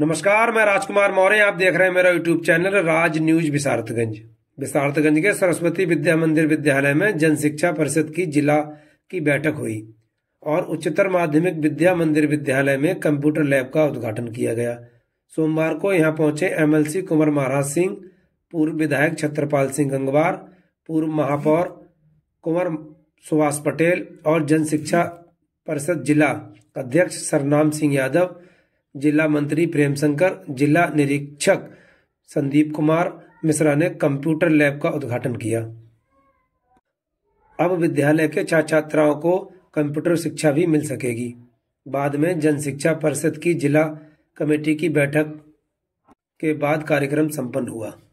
नमस्कार मैं राजकुमार मौर्य आप देख रहे हैं मेरा YouTube channel Raj news Visaratganj Visaratganj के सरस्वती विद्या मंदिर विद्यालय में जन शिक्षा परिषद की जिला की बैठक हुई और उच्चतर माध्यमिक विद्या मंदिर विद्यालय में कंप्यूटर लैब का उद्घाटन किया गया सोमवार को यहाँ पहुंचे एमएलसी कुंवर महाराज सिंह पूर्व विधायक छत्रपाल सिंह गंगवार पूर्व महापौर कुंवर सुभाष पटेल और जन शिक्षा परिषद जिला अध्यक्ष सरनाम सिंह यादव जिला मंत्री प्रेमशंकर जिला निरीक्षक संदीप कुमार मिश्रा ने कंप्यूटर लैब का उद्घाटन किया अब विद्यालय के छात्र छात्राओं को कंप्यूटर शिक्षा भी मिल सकेगी बाद में जन शिक्षा परिषद की जिला कमेटी की बैठक के बाद कार्यक्रम संपन्न हुआ